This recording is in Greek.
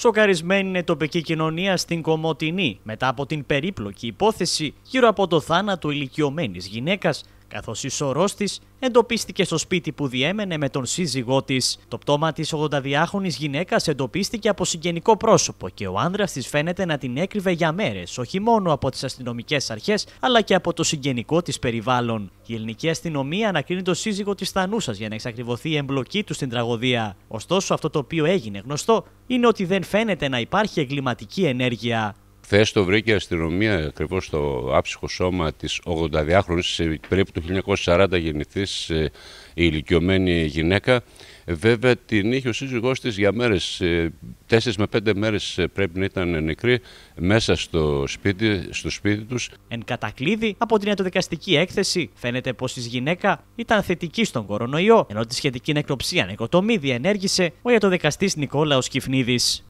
Σοκαρισμένη είναι η τοπική κοινωνία στην Κομωτινή μετά από την περίπλοκη υπόθεση γύρω από το θάνατο ηλικιωμένης γυναίκας Καθώς η σωρός της εντοπίστηκε στο σπίτι που διέμενε με τον σύζυγό της. Το πτώμα της 82χρονης γυναίκας εντοπίστηκε από συγγενικό πρόσωπο και ο άνδρας της φαίνεται να την έκρυβε για μέρες, όχι μόνο από τις αστυνομικές αρχές, αλλά και από το συγγενικό της περιβάλλον. Η ελληνική αστυνομία ανακρίνει τον σύζυγο της Θανούσα για να εξακριβωθεί η εμπλοκή του στην τραγωδία. Ωστόσο αυτό το οποίο έγινε γνωστό είναι ότι δεν φαίνεται να υπάρχει εγκληματική ενέργεια. Χθες το βρήκε η αστυνομία ακριβώς στο άψυχο σώμα της 82χρονη, περίπου το 1940 γεννηθής ε, η ηλικιωμένη γυναίκα. Βέβαια την είχε ο σύζυγός της για μέρες, τέσσερις με πέντε μέρες ε, πρέπει να ήταν νεκρή, μέσα στο σπίτι, στο σπίτι τους. Εν κατακλείδη, από την ιατροδικαστική έκθεση, φαίνεται πως η γυναίκα ήταν θετική στον κορονοϊό, ενώ τη σχετική νεκροψία νεκοτομή διενέργησε ο ιατροδικαστής Νικόλαος Κυφνίδης.